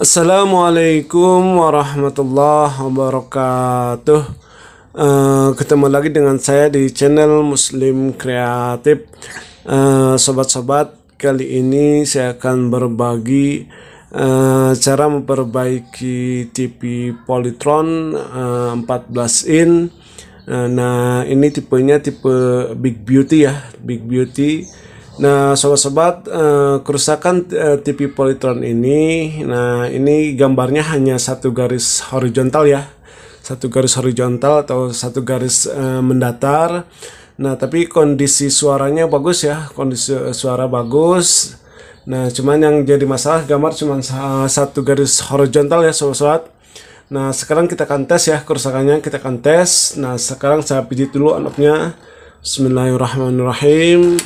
Assalamualaikum warahmatullahi wabarakatuh. Uh, ketemu lagi dengan saya di channel Muslim Kreatif. sobat eh, sobat-sobat, kali ini saya akan berbagi uh, cara memperbaiki TV Polytron uh, 14 in. Uh, nah, ini tipenya tipe Big Beauty ya, Big Beauty Nah, sobat-sobat, uh, kerusakan uh, eh, TV Polytron ini, nah ini gambarnya hanya satu garis horizontal ya, satu garis horizontal atau satu garis uh, mendatar. Nah, tapi kondisi suaranya bagus ya, kondisi suara bagus. Nah, cuman yang jadi masalah gambar cuma satu garis horizontal ya, sobat-sobat. Nah, sekarang kita akan tes ya kerusakannya, kita akan tes. Nah, sekarang saya pijit dulu anaknya. Bismillahirrahmanirrahim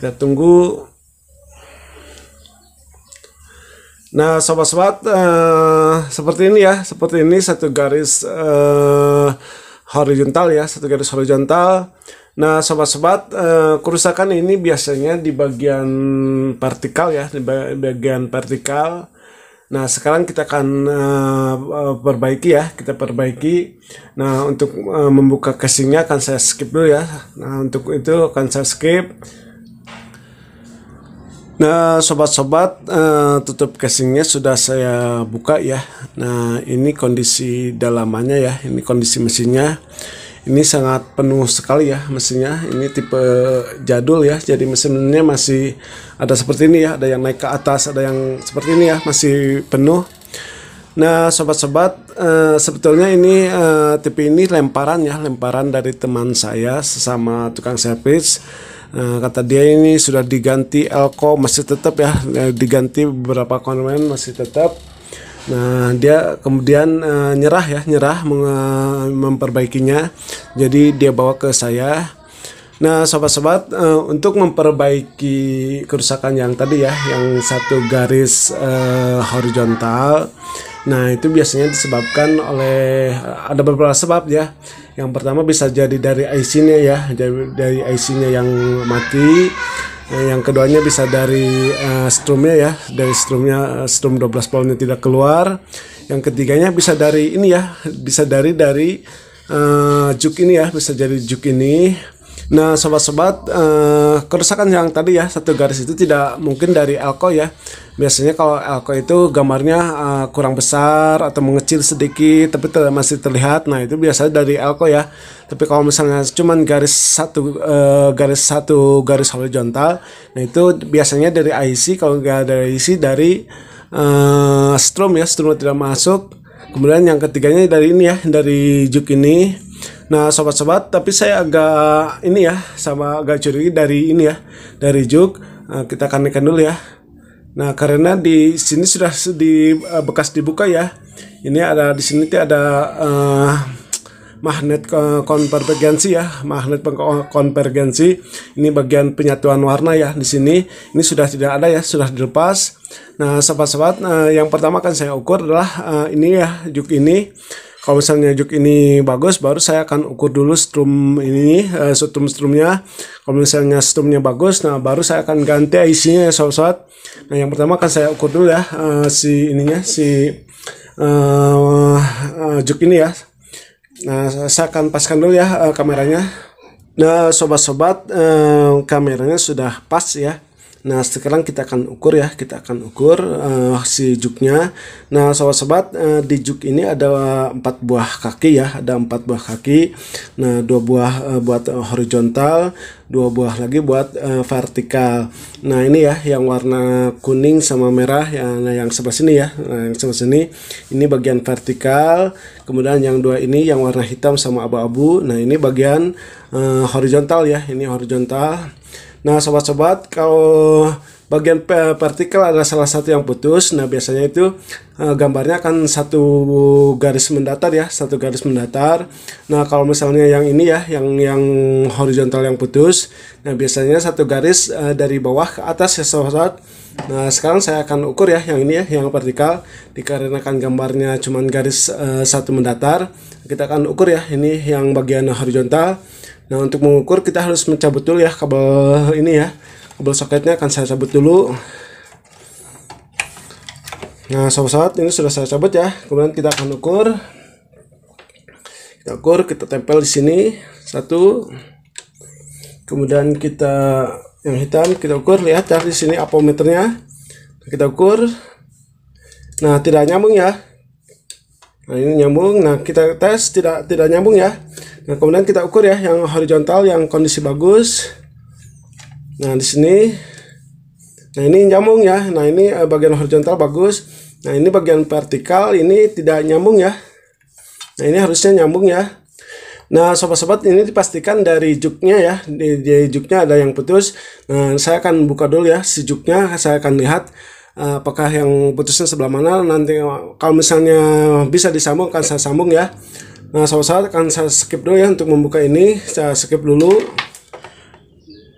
kita tunggu Nah, sobat-sobat, uh, seperti ini ya, seperti ini satu garis uh, horizontal ya, satu garis horizontal. Nah, sobat-sobat, uh, kerusakan ini biasanya di bagian vertikal ya, di bagian vertikal. Nah, sekarang kita akan uh, perbaiki ya, kita perbaiki. Nah, untuk uh, membuka casingnya akan saya skip dulu ya. Nah, untuk itu akan saya skip. Nah, sobat-sobat, uh, tutup casingnya sudah saya buka ya. Nah, ini kondisi dalamannya ya. Ini kondisi mesinnya. Ini sangat penuh sekali ya mesinnya. Ini tipe jadul ya. Jadi mesinnya masih ada seperti ini ya. Ada yang naik ke atas, ada yang seperti ini ya. Masih penuh. Nah, sobat-sobat, uh, sebetulnya ini uh, tipe ini lemparan ya, lemparan dari teman saya sesama tukang servis. Nah, kata dia ini sudah diganti elko masih tetap ya, diganti beberapa konven masih tetap. Nah, dia kemudian uh, nyerah ya, nyerah memperbaikinya. Jadi dia bawa ke saya. Nah, sobat-sobat, uh, untuk memperbaiki kerusakan yang tadi ya, yang satu garis uh, horizontal Nah, itu biasanya disebabkan oleh eh, ada beberapa sebab ya. Yang pertama bisa jadi dari IC-nya ya, dari IC-nya yang mati. Eh, yang keduanya bisa dari uh, eh, strumnya ya, dari strumnya strum 12 voltnya tidak keluar. Yang ketiganya bisa dari ini ya, bisa dari dari uh, juk ini ya, bisa jadi juk ini Nah, sobat-sobat, eh, kerusakan yang tadi ya satu garis itu tidak mungkin dari elko ya. Biasanya kalau elko itu gambarnya eh, kurang besar atau mengecil sedikit, tapi ter masih terlihat. Nah, itu biasanya dari elko ya. Tapi kalau misalnya cuma garis satu eh, garis satu garis horizontal, nah itu biasanya dari IC. Kalau nggak dari IC dari eh, strom ya, strom tidak masuk. Kemudian yang ketiganya dari ini ya, dari juk ini Nah, sobat-sobat, tapi saya agak ini ya, sama agak curi dari ini ya, dari Juk. Nah, kita kandikan dulu ya. Nah, karena di sini sudah di eh, bekas dibuka ya. Ini ada di sini ada uh, magnet konvergensi ya, magnet konvergensi. Ini bagian penyatuan warna ya di sini. Ini sudah tidak ada ya, sudah dilepas. Nah, sobat-sobat, uh, yang pertama akan saya ukur adalah uh, ini ya, juk ini kalau misalnya juk ini bagus baru saya akan ukur dulu strum ini uh, strum strumnya kalau misalnya strumnya bagus nah baru saya akan ganti IC-nya ya sobat-sobat nah yang pertama akan saya ukur dulu ya uh, si ininya si uh, eh, uh, juk ini ya nah saya akan paskan dulu ya uh, kameranya nah sobat-sobat uh, kameranya sudah pas ya Nah sekarang kita akan ukur ya, kita akan ukur uh, si juknya. Nah sobat-sobat uh, di juk ini ada empat buah kaki ya, ada empat buah kaki. Nah dua buah uh, buat horizontal, dua buah lagi buat uh, vertikal. Nah ini ya yang warna kuning sama merah ya, yang sebelah sini ya, nah, yang sebelah sini ini bagian vertikal. Kemudian yang dua ini yang warna hitam sama abu-abu. Nah ini bagian uh, horizontal ya, ini horizontal. Nah, sobat-sobat, kalau bagian partikel ada salah satu yang putus, nah biasanya itu eh, gambarnya akan satu garis mendatar ya, satu garis mendatar. Nah, kalau misalnya yang ini ya, yang yang horizontal yang putus, nah biasanya satu garis eh, dari bawah ke atas ya sobat-sobat. Nah, sekarang saya akan ukur ya yang ini ya, yang partikel dikarenakan gambarnya cuman garis eh, satu mendatar. Kita akan ukur ya ini yang bagian horizontal. Nah untuk mengukur kita harus mencabut dulu ya kabel ini ya kabel soketnya akan saya cabut dulu. Nah sobat-sobat ini sudah saya cabut ya. Kemudian kita akan ukur. Kita ukur kita tempel di sini satu. Kemudian kita yang hitam kita ukur lihat ya di sini apometernya kita ukur. Nah tidak nyambung ya Nah ini nyambung. Nah kita tes tidak tidak nyambung ya. Nah kemudian kita ukur ya yang horizontal yang kondisi bagus. Nah di sini, nah ini nyambung ya. Nah ini eh, bagian horizontal bagus. Nah ini bagian vertikal ini tidak nyambung ya. Nah ini harusnya nyambung ya. Nah, sobat-sobat ini dipastikan dari juknya ya, di, di juknya ada yang putus. Nah, saya akan buka dulu ya si juknya, saya akan lihat Eh, apakah yang putusnya sebelah mana nanti kalau misalnya bisa disambung akan saya sambung ya nah sobat-sobat akan saya skip dulu ya untuk membuka ini saya skip dulu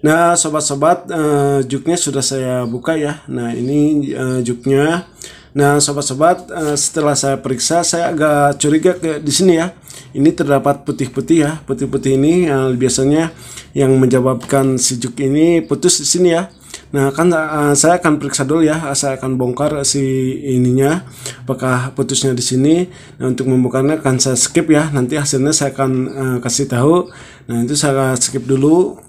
nah sobat-sobat uh, juknya sudah saya buka ya nah ini uh, juknya nah sobat-sobat uh, setelah saya periksa saya agak curiga ke di sini ya ini terdapat putih-putih ya putih-putih ini biasanya yang menyebabkan si juk ini putus di sini ya Nah, kan uh, saya akan periksa dulu ya, eh, saya akan bongkar eh, si ininya apakah putusnya di sini. Nah, untuk membukanya akan saya skip ya. Nanti hasilnya saya akan uh, kasih tahu. Nah, itu saya skip dulu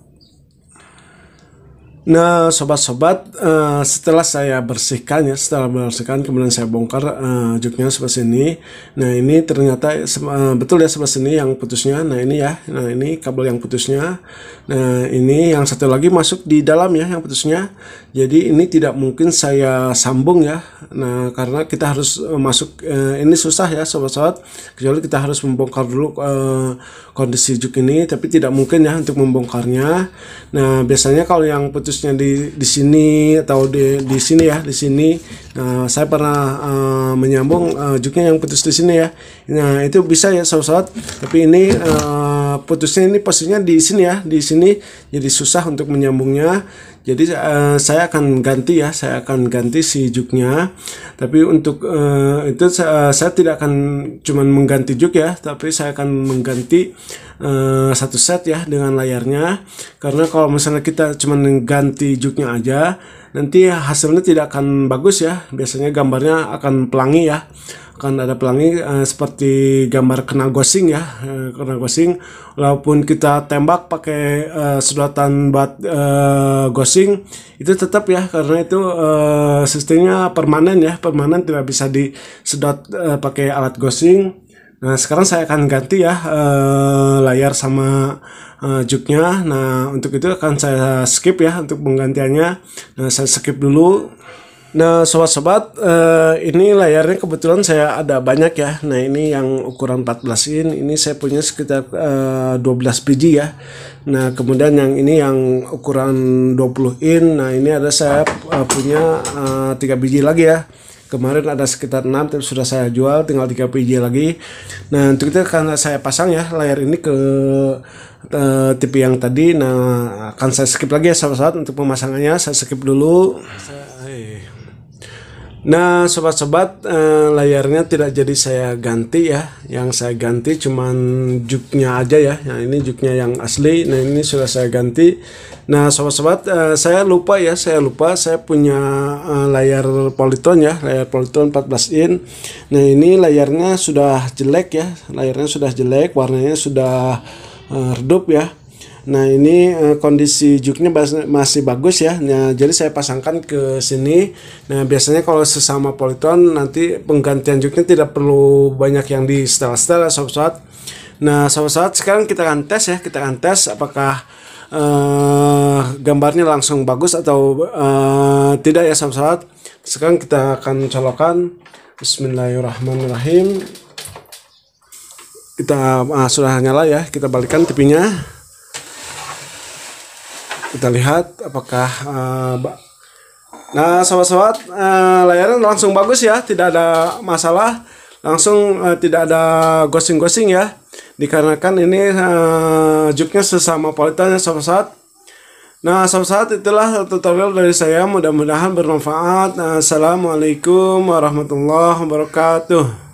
Nah, sobat-sobat, uh, setelah saya bersihkan ya, setelah bersihkan kemudian saya bongkar uh, juknya sebelah sini. Nah, ini ternyata uh, betul ya sebelah sini yang putusnya. Nah, ini ya. Nah, ini kabel yang putusnya. Nah, ini yang satu lagi masuk di dalam ya yang putusnya. Jadi, ini tidak mungkin saya sambung ya. Nah, karena kita harus masuk uh, ini susah ya, sobat-sobat. Kecuali kita harus membongkar dulu uh, kondisi juk ini, tapi tidak mungkin ya untuk membongkarnya. Nah, biasanya kalau yang putus khususnya di di sini atau di di sini ya di sini nah, saya pernah uh, menyambung uh, eh, juknya yang putus di sini ya nah itu bisa ya sahabat tapi ini uh, putusnya ini posisinya di sini ya di sini jadi susah untuk menyambungnya jadi uh, saya akan ganti ya saya akan ganti si juknya tapi untuk uh, itu uh, saya tidak akan cuman mengganti juk ya tapi saya akan mengganti uh, satu set ya dengan layarnya karena kalau misalnya kita cuma ganti juknya aja nanti hasilnya tidak akan bagus ya biasanya gambarnya akan pelangi ya akan ada pelangi uh, seperti gambar kena gosing ya uh, kena gosing walaupun kita tembak pakai uh, sedotan bat uh, gosing itu tetap ya karena itu uh, sistemnya permanen ya permanen tidak bisa disedot uh, pakai alat gosing Nah, sekarang saya akan ganti ya uh, layar sama uh, juknya. Nah, untuk itu akan saya skip ya untuk penggantiannya. Nah, saya skip dulu. Nah, sobat-sobat, uh, ini layarnya kebetulan saya ada banyak ya. Nah, ini yang ukuran 14 in, ini saya punya sekitar uh, 12 biji ya. Nah, kemudian yang ini yang ukuran 20 in, nah ini ada saya uh, punya uh, 3 biji lagi ya kemarin ada sekitar 6 tapi sudah saya jual tinggal 3 PJ lagi nah untuk itu karena saya pasang ya layar ini ke uh, eh, TV yang tadi nah akan saya skip lagi ya sahabat-sahabat untuk pemasangannya saya skip dulu saya, hey. Eh, Nah, sobat-sobat, eh, layarnya tidak jadi saya ganti ya. Yang saya ganti cuman juknya aja ya. Yang nah, ini juknya yang asli. Nah, ini sudah saya ganti. Nah, sobat-sobat, eh, saya lupa ya, saya lupa saya punya eh, layar Politon ya, layar Politon 14 in. Nah, ini layarnya sudah jelek ya. Layarnya sudah jelek, warnanya sudah eh, redup ya. Nah ini uh, kondisi juknya masih bagus ya. Nah, jadi saya pasangkan ke sini. Nah biasanya kalau sesama politron nanti penggantian juknya tidak perlu banyak yang di setel-setel ya sobat Nah sobat-sobat sekarang kita akan tes ya. Kita akan tes apakah uh, gambarnya langsung bagus atau uh, tidak ya sobat-sobat. Sekarang kita akan colokan. Bismillahirrahmanirrahim. Kita uh, sudah nyala ya. Kita balikan tipinya kita lihat apakah uh, nah sobat-sobat uh, layanan langsung bagus ya tidak ada masalah langsung uh, tidak ada ghosting-ghosting ya dikarenakan ini uh, juknya sesama kualitasnya sobat-sobat nah sobat-sobat itulah tutorial dari saya mudah-mudahan bermanfaat nah, assalamualaikum warahmatullahi wabarakatuh